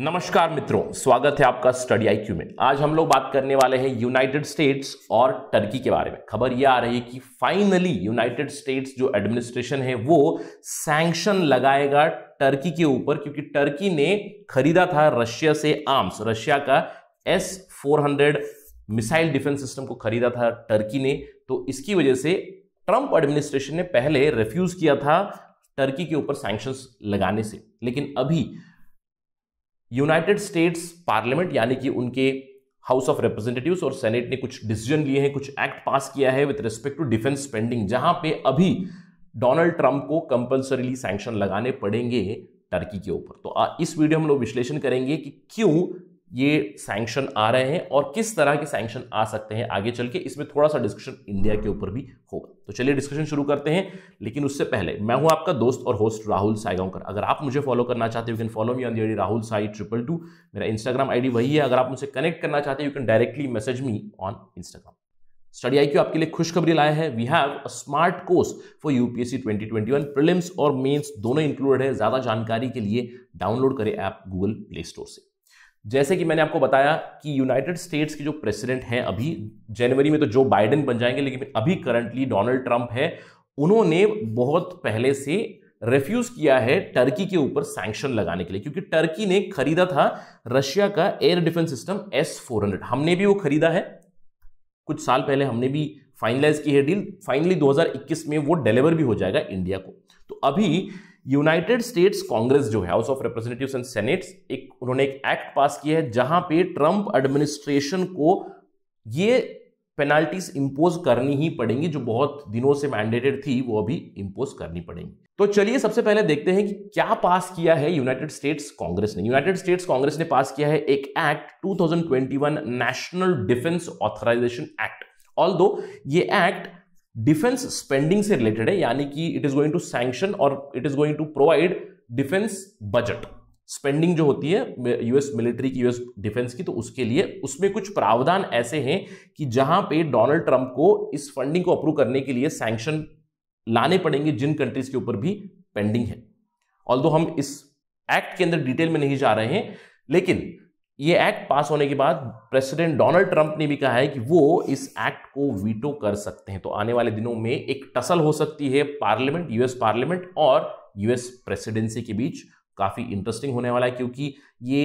नमस्कार मित्रों स्वागत है आपका स्टडी आई में आज हम लोग बात करने वाले हैं यूनाइटेड स्टेट्स और टर्की के बारे में खबर यह आ रही है कि फाइनली यूनाइटेड स्टेट्स जो एडमिनिस्ट्रेशन है वो सैंक्शन लगाएगा टर्की के ऊपर क्योंकि टर्की ने खरीदा था रशिया से आर्म्स रशिया का S four hundred missile defence system को खरीदा था टर्की ने तो इसकी वजह से ट्रंप एडमिनिस्ट्रेशन ने पहले रेफ्यूज किया था टर्की के ऊपर सैंक्शंस लगाने से लेकिन अभी यूनाइटेड स्टेट्स पार्लियामेंट यानी कि उनके हाउस ऑफ रिप्रेजेंटेटिव और सेनेट ने कुछ डिसीजन लिए हैं कुछ एक्ट पास किया है with respect to defence spending जहां पे अभी डोनाल्ड ट्रंप को कंपल्सरीली सैंक्शन लगाने पड़ेंगे टर्की के ऊपर तो आ, इस वीडियो हम लोग विश्लेषण करेंगे कि क्यों ये सैंक्शन आ रहे हैं और किस तरह के सैंक्शन आ सकते हैं आगे चल के इसमें थोड़ा सा डिस्कशन इंडिया के ऊपर भी होगा तो चलिए डिस्कशन शुरू करते हैं लेकिन उससे पहले मैं हूं आपका दोस्त और होस्ट राहुल साईगांवकर अगर आप मुझे फॉलो करना चाहते हो you can follow me on the I Rahul Sai triple two मेरा इंस्टाग्राम आईडी वही है अगर आप मुझे कनेक्ट करना चाहते हो you can directly message me on Instagram study I Q आपके लिए खुशखबरी लाया है we have a smart course for UPSC 2021 prelims और मेंस दोनों इंक्लूडेड है ज़्यादा जानकारी के लिए डाउनलोड करें ऐप गूगल प्ले स्टोर से जैसे कि मैंने आपको बताया कि यूनाइटेड स्टेट्स के जो प्रेसिडेंट हैं अभी जनवरी में तो जो बाइडेन बन जाएंगे लेकिन अभी करंटली डोनाल्ड ट्रंप है उन्होंने बहुत पहले से रेफ्यूज किया है टर्की के ऊपर सैंक्शन लगाने के लिए क्योंकि टर्की ने खरीदा था रशिया का air defence system S four hundred हमने भी वो खरीदा है कुछ साल पहले हमने भी फाइनलाइज की है डील फाइनली 2021 में वो डिलीवर भी हो जाएगा इंडिया को तो अभी यूनाइटेड स्टेट्स कांग्रेस जो है House of Representatives and Senates एक उन्होंने एक एक्ट पास किया है जहां पे ट्रंप एडमिनिस्ट्रेशन को ये पेनाल्टीज इंपोज करनी ही पड़ेंगी जो बहुत दिनों से मैंडेटेड थी वो अभी इंपोज करनी पड़ेगी तो चलिए सबसे पहले देखते हैं कि क्या पास किया है यूनाइटेड स्टेट्स कांग्रेस ने यूनाइटेड स्टेट्स कांग्रेस ने पास किया है एक act 2021 national defence authorization act all ये एक्ट डिफेंस स्पेंडिंग से रिलेटेड है यानी कि it is going to sanction और it is going to provide defence budget spending जो होती है यूएस मिलिट्री की यूएस डिफेंस की तो उसके लिए उसमें कुछ प्रावधान ऐसे हैं कि जहां पे डोनाल्ड ट्रंप को इस फंडिंग को अप्रूव करने के लिए सैंक्शन लाने पड़ेंगे जिन कंट्रीज के ऊपर भी पेंडिंग है ऑल हम इस एक्ट के अंदर डिटेल में नहीं जा रहे हैं लेकिन ये एक्ट पास होने के बाद प्रेसिडेंट डोनाल्ड ट्रंप ने भी कहा है कि वो इस एक्ट को वीटो कर सकते हैं तो आने वाले दिनों में एक टसल हो सकती है पार्लियामेंट यूएस पार्लियामेंट और यूएस प्रेसिडेंसी के बीच काफी इंटरेस्टिंग होने वाला है क्योंकि ये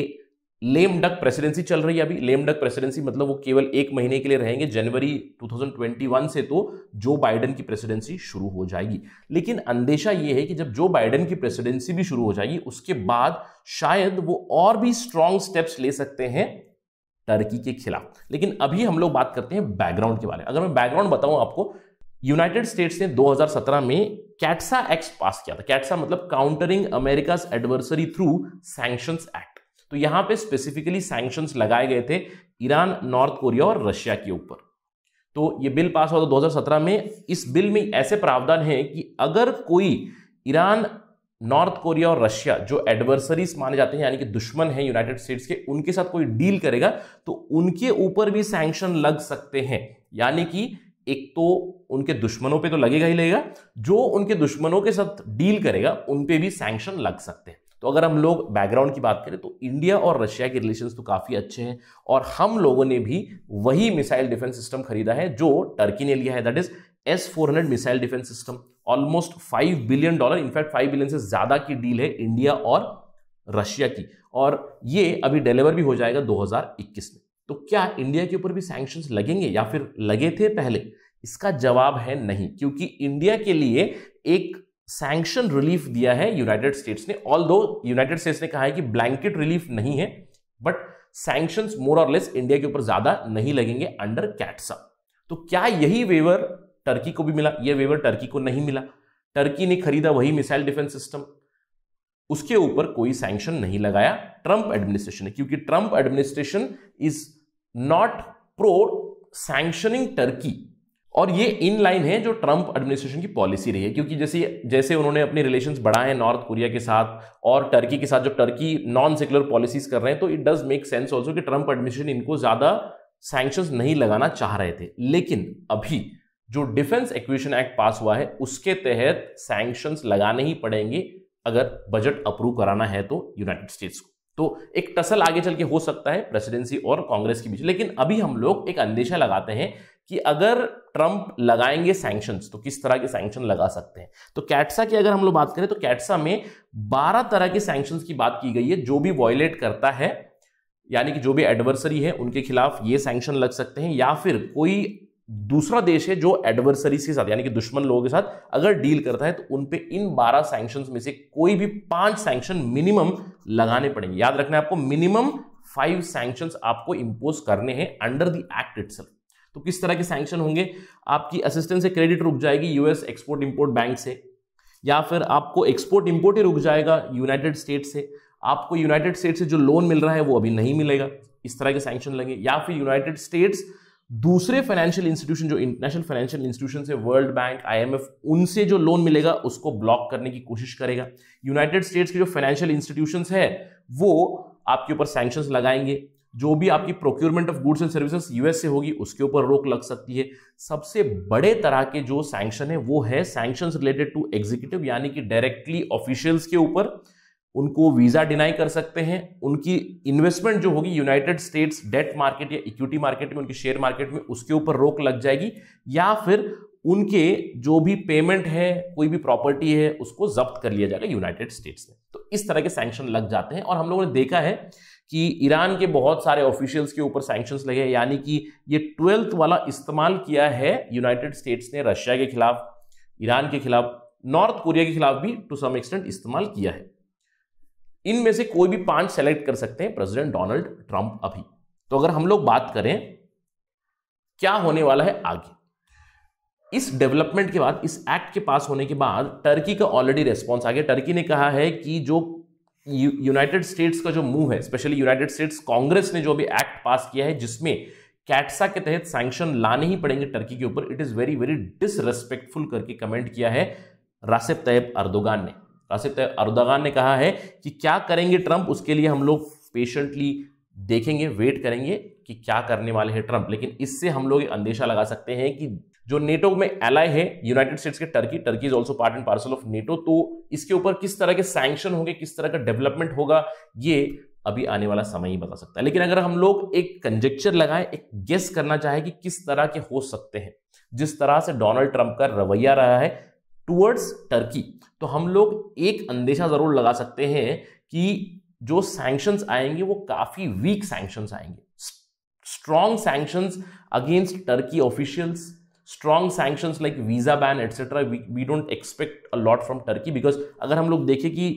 लेम डक प्रेसिडेंसी चल रही है अभी लेम डक प्रेसिडेंसी मतलब वो केवल एक महीने के लिए रहेंगे जनवरी 2021 से तो जो बाइडन की प्रेसिडेंसी शुरू हो जाएगी लेकिन अंदेशा ये है कि जब जो बाइडन की प्रेसिडेंसी भी शुरू हो जाएगी उसके बाद शायद वो और भी स्ट्रांग स्टेप्स ले सकते हैं टर्की के खिलाफ लेकिन अभी हम लोग बात करते हैं बैकग्राउंड के बारे में अगर मैं बैकग्राउंड बताऊं आपको यूनाइटेड स्टेट्स ने 2017 में कैटसा एक्ट पास किया था कैटसा मतलब countering America's adversary through sanctions act तो यहां पे स्पेसिफिकली सैंक्शन लगाए गए थे ईरान नॉर्थ कोरिया और रशिया के ऊपर तो ये बिल पास हुआ था 2017 में इस बिल में ऐसे प्रावधान है कि अगर कोई ईरान नॉर्थ कोरिया और रशिया जो एडवर्सरीज माने जाते हैं यानी कि दुश्मन है यूनाइटेड स्टेट्स के उनके साथ कोई डील करेगा तो उनके ऊपर भी सैंक्शन लग सकते हैं यानी कि एक तो उनके दुश्मनों पे तो लगेगा ही लगेगा जो उनके दुश्मनों के साथ डील करेगा उन पे भी सैंक्शन लग सकते हैं तो अगर हम लोग बैकग्राउंड की बात करें तो इंडिया और रशिया के रिलेशन तो काफ़ी अच्छे हैं और हम लोगों ने भी वही मिसाइल डिफेंस सिस्टम खरीदा है जो टर्की ने लिया है that is S four hundred missile defence system almost five billion dollar in fact five billion से ज़्यादा की डील है इंडिया और रशिया की और ये अभी डिलीवर भी हो जाएगा 2021 में तो क्या इंडिया के ऊपर भी सैंक्शंस लगेंगे या फिर लगे थे पहले इसका जवाब है नहीं क्योंकि इंडिया के लिए एक सैंक्शन रिलीफ दिया है यूनाइटेड स्टेट्स ने ऑल दो यूनाइटेड स्टेट्स ने कहा है कि ब्लैंकेट रिलीफ नहीं है बट सैंक्शन मोर और लेस इंडिया के ऊपर ज्यादा नहीं लगेंगे अंडर कैटसअप तो क्या यही वेवर टर्की को भी मिला यह वेवर टर्की को नहीं मिला टर्की ने खरीदा वही मिसाइल डिफेंस सिस्टम उसके ऊपर कोई सैंक्शन नहीं लगाया ट्रंप एडमिनिस्ट्रेशन ने क्योंकि Trump administration is not pro sanctioning Turkey और ये इन लाइन है जो ट्रंप एडमिनिस्ट्रेशन की पॉलिसी रही है क्योंकि जैसे जैसे उन्होंने अपने रिलेशंस बढ़ाए नॉर्थ कोरिया के साथ और टर्की के साथ जो टर्की नॉन सेकुलर पॉलिसीज कर रहे हैं तो it does make sense also कि ट्रंप एडमिनिस्ट्रेशन इनको ज़्यादा सैंक्शंस नहीं लगाना चाह रहे थे लेकिन अभी जो डिफेंस एक्विशन एक्ट पास हुआ है उसके तहत सैंक्शंस लगाने ही पड़ेंगे अगर बजट अप्रूव कराना है तो यूनाइटेड स्टेट्स को तो एक टसल आगे चल के हो सकता है प्रेसिडेंसी और कांग्रेस के बीच लेकिन अभी हम लोग एक अंदेशा लगाते हैं कि अगर ट्रंप लगाएंगे सैंक्शन तो किस तरह के सैंक्शन लगा सकते हैं तो कैटसा की अगर हम लोग बात करें तो कैटसा में 12 तरह के सैंक्शन की बात की गई है जो भी वॉयलेट करता है यानी कि जो भी एडवर्सरी है उनके खिलाफ ये सैंक्शन लग सकते हैं या फिर कोई दूसरा देश है जो एडवर्सरी के साथ यानी कि दुश्मन लोगों के साथ अगर डील करता है तो उन पे इन बारह सैंक्शन में से कोई भी पांच सैंक्शन मिनिमम लगाने पड़ेंगे याद रखना है आपको मिनिमम फाइव सैंक्शन आपको इंपोज करने हैं अंडर द एक्ट इट तो किस तरह के सैंक्शन होंगे आपकी असिस्टेंस से क्रेडिट रुक जाएगी यूएस एक्सपोर्ट इंपोर्ट बैंक से या फिर आपको एक्सपोर्ट इंपोर्ट ही रुक जाएगा यूनाइटेड स्टेट से आपको यूनाइटेड स्टेट से जो लोन मिल रहा है वो अभी नहीं मिलेगा इस तरह के सैंक्शन लगे या फिर यूनाइटेड स्टेट्स दूसरे फाइनेंशियल इंस्टीट्यूशन जो इंटरनेशनल फाइनेंशियल इंस्टीट्यूशन है वर्ल्ड बैंक आईएमएफ उनसे जो लोन मिलेगा उसको ब्लॉक करने की कोशिश करेगा यूनाइटेड स्टेट्स के जो फाइनेंशियल इंस्टीट्यूशन है वो आपके ऊपर सैंक्शंस लगाएंगे जो भी आपकी procurement of goods and services US से होगी उसके ऊपर रोक लग सकती है सबसे बड़े तरह के जो सैंक्शन है वो है सैंक्शन रिलेटेड टू एग्जीक्यूटिव यानी कि डायरेक्टली ऑफिशियल्स के ऊपर उनको वीजा डिनाई कर सकते हैं उनकी इन्वेस्टमेंट जो होगी यूनाइटेड स्टेट्स डेट मार्केट या इक्विटी मार्केट में उनकी शेयर मार्केट में उसके ऊपर रोक लग जाएगी या फिर उनके जो भी पेमेंट है कोई भी प्रॉपर्टी है उसको जब्त कर लिया जाएगा यूनाइटेड स्टेट्स में तो इस तरह के सैंक्शन लग जाते हैं और हम लोगों ने देखा है कि ईरान के बहुत सारे ऑफिशियल्स के ऊपर सैंक्शन लगे हैं यानी कि ये ट्वेल्थ वाला इस्तेमाल किया है यूनाइटेड स्टेट्स ने रशिया के खिलाफ ईरान के खिलाफ नॉर्थ कोरिया के खिलाफ भी टू सम एक्सटेंट इस्तेमाल किया है इनमें से कोई भी पांच सेलेक्ट कर सकते हैं प्रेसिडेंट डोनाल्ड ट्रंप अभी तो अगर हम लोग बात करें क्या होने वाला है आगे इस डेवलपमेंट के बाद इस एक्ट के पास होने के बाद टर्की का ऑलरेडी रेस्पॉन्स आ गया टर्की ने कहा है कि जो यूनाइटेड स्टेट्स का जो मूव है स्पेशली यूनाइटेड स्टेट्स कांग्रेस ने जो भी एक्ट पास किया है जिसमें कैटसा के तहत सैंक्शन लाने ही पड़ेंगे टर्की के ऊपर it is very very disrespectful करके कमेंट किया है रासिफ तैयब अर्दोगान ने रासिफ तैयब अर्दोगान ने कहा है कि क्या करेंगे ट्रंप उसके लिए हम लोग पेशेंटली देखेंगे वेट करेंगे कि क्या करने वाले हैं ट्रंप लेकिन इससे हम लोग अंदेशा लगा सकते हैं कि जो नेटो में एलाय है यूनाइटेड स्टेट्स के Turkey Turkey is also part and parcel of NATO तो इसके ऊपर किस तरह के सैंक्शन होंगे किस तरह का डेवलपमेंट होगा ये अभी आने वाला समय ही बता सकता है लेकिन अगर हम लोग एक कंजेक्चर लगाएं एक गेस करना चाहे कि किस तरह के हो सकते हैं जिस तरह से डोनाल्ड ट्रंप का रवैया रहा है टूवर्ड्स टर्की तो हम लोग एक अंदेशा जरूर लगा सकते हैं कि जो सैंक्शन आएंगे वो काफी वीक सैंक्शन आएंगे strong sanction against Turkey officials strong sanction like visa ban etcetera we don't expect a lot from Turkey because अगर हम लोग देखें कि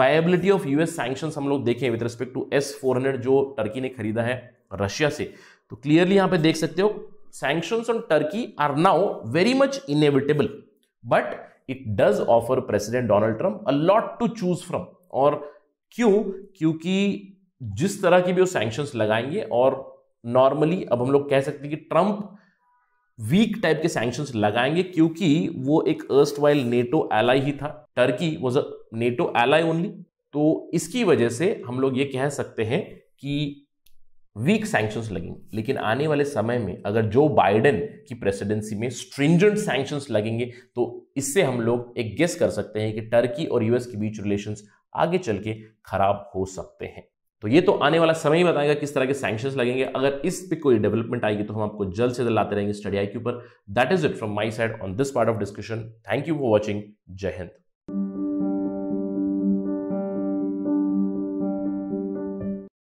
वायबिलिटी ऑफ यूएस सैंक्शन हम लोग देखें with respect to S four hundred जो टर्की ने खरीदा है रशिया से तो क्लियरली यहां पे देख सकते हो sanction on Turkey are now very much inevitable but it does offer President Donald Trump a lot to choose from और क्यों क्योंकि जिस तरह की भी वो सैंक्शंस लगाएंगे और नॉर्मली अब हम लोग कह सकते हैं कि ट्रंप वीक टाइप के सैंक्शंस लगाएंगे क्योंकि वो एक अर्स्ट वाइल नेटो एलाई ही था Turkey was a NATO ally only तो इसकी वजह से हम लोग ये कह सकते हैं कि वीक सैंक्शंस लगेंगे लेकिन आने वाले समय में अगर जो बाइडेन की प्रेसिडेंसी में स्ट्रिंजेंट सैंक्शंस लगेंगे तो इससे हम लोग एक गेस कर सकते हैं कि टर्की और यूएस के बीच रिलेशंस आगे चल के खराब हो सकते हैं तो ये तो आने वाला समय ही बताएगा किस तरह के सैक्शन लगेंगे अगर इस पे कोई डेवलपमेंट आएगी तो हम आपको जल्द से जल्द लाते रहेंगे स्टडी आई के ऊपर that is it from my side on this part of discussion thank you for watching जय हिंद